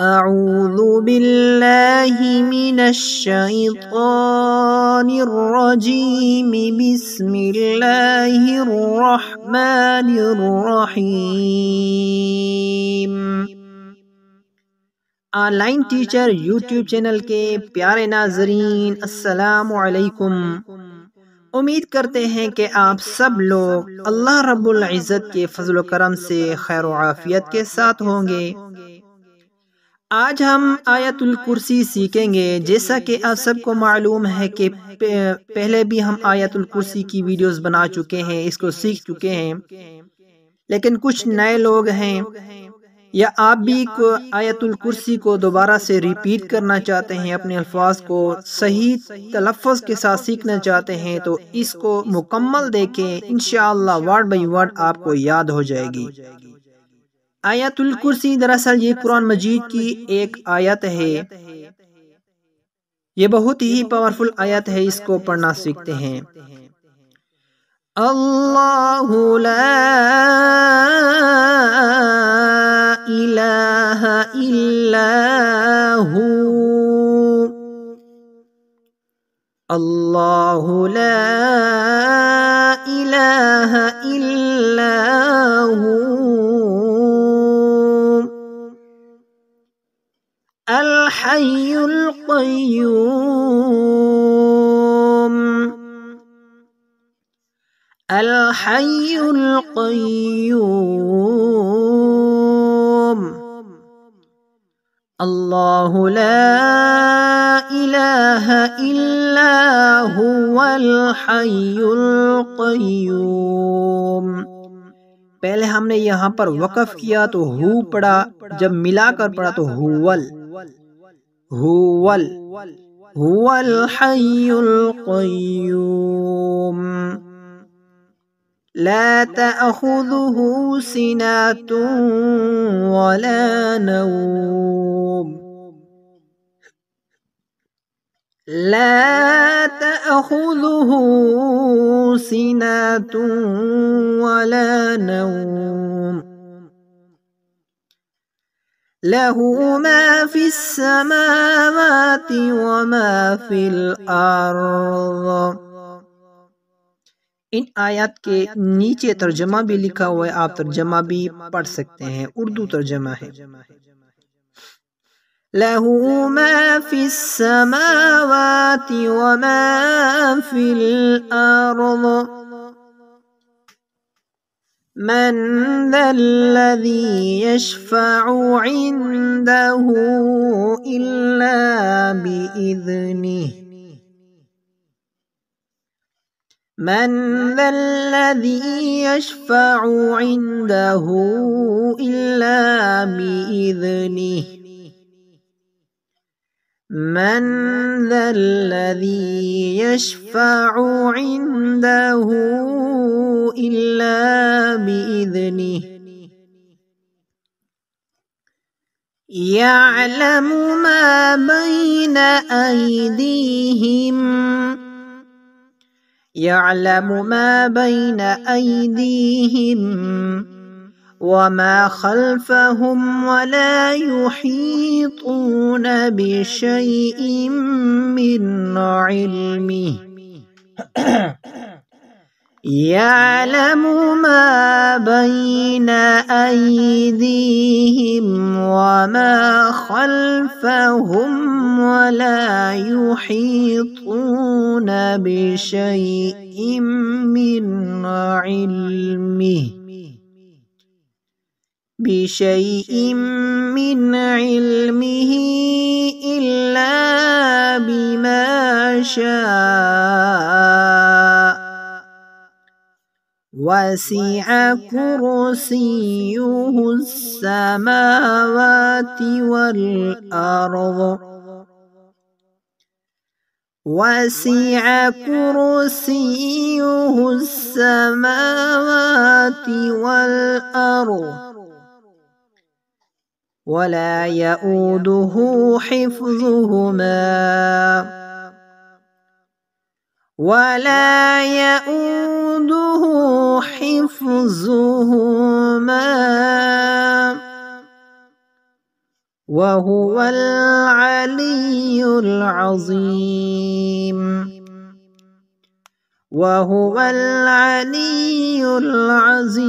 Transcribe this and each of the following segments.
من بسم الرحمن آن لائن ٹیچر یوٹیوب چینل کے پیارے ناظرین السلام علیکم امید کرتے ہیں کہ آپ سب لوگ اللہ رب العزت کے فضل و کرم سے خیر و عافیت کے ساتھ ہوں گے آج ہم آیت الکرسی سیکھیں گے جیسا کہ آپ سب کو معلوم ہے کہ پہلے بھی ہم آیت الکرسی کی ویڈیوز بنا چکے ہیں اس کو سیکھ چکے ہیں لیکن کچھ نئے لوگ ہیں یا آپ بھی آیت الکرسی کو دوبارہ سے ریپیٹ کرنا چاہتے ہیں اپنے الفاظ کو صحیح تلفظ کے ساتھ سیکھنا چاہتے ہیں تو اس کو مکمل دیکھیں انشاءاللہ ورڈ بائی ورڈ آپ کو یاد ہو جائے گی آیت الکرسی دراصل یہ قرآن مجید کی ایک آیت ہے یہ بہت ہی پاورفل آیت ہے اس کو پڑھنا سیکھتے ہیں اللہ لا الہ الا اللہ لا القيوم الحي القيوم الله لا إله إلا هو الحي القيوم पहले हमने यहाँ पर वक़फ़ किया तो हु पढ़ा जब मिलाकर पढ़ा तो हुवल هو ال هو الحي القيوم لا تأخذه سنة ولا نوم لا تأخذه سنة ولا نوم له ما في السماوات وما في الأرض ان آیات کے نیچے ترجمہ بھی لکھا ہوا ہے آپ ترجمہ بھی پڑھ سکتے ہیں اردو ترجمہ ہے له ما في السماوات وما في الأرض من ذا الذي يشفع عنده إلا بإذنه من ذا الذي يشفع عنده إلا بإذنه من ذا الذي يشفع عنده إلا بإذنه يعلم ما بين أيديهم يعلم ما بين أيديهم وما خلفهم ولا يحيطون بشيء من علمه يعلم ما بين أيديهم وما خلفهم ولا يحيطون بشيء من علمه بشيء من علمه إلا بما شاء وسع كرسيه السماوات والأرض وسع كرسيه السماوات والأرض ولا يؤوده حفظهما ولا يؤوده حفظهما وهو العلي العظيم وهو العلي العظيم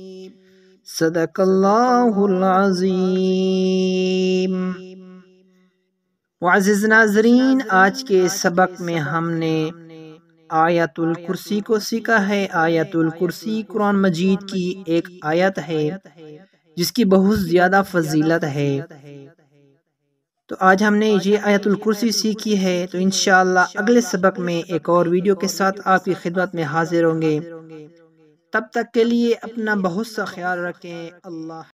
صدق اللہ العظیم ناظرین آج کے سبق میں ہم نے آیت الکرسی کو سیکھا ہے آیت الکرسی قرآن مجید کی ایک آیت ہے جس کی بہت زیادہ فضیلت ہے تو آج ہم نے یہ آیت الکرسی سیکھی ہے تو انشاءاللہ اگلے سبق میں ایک اور ویڈیو کے ساتھ آپ کی خدمت میں حاضر ہوں گے تب تک کے لیے اپنا بہت سا خیال رکھیں اللہ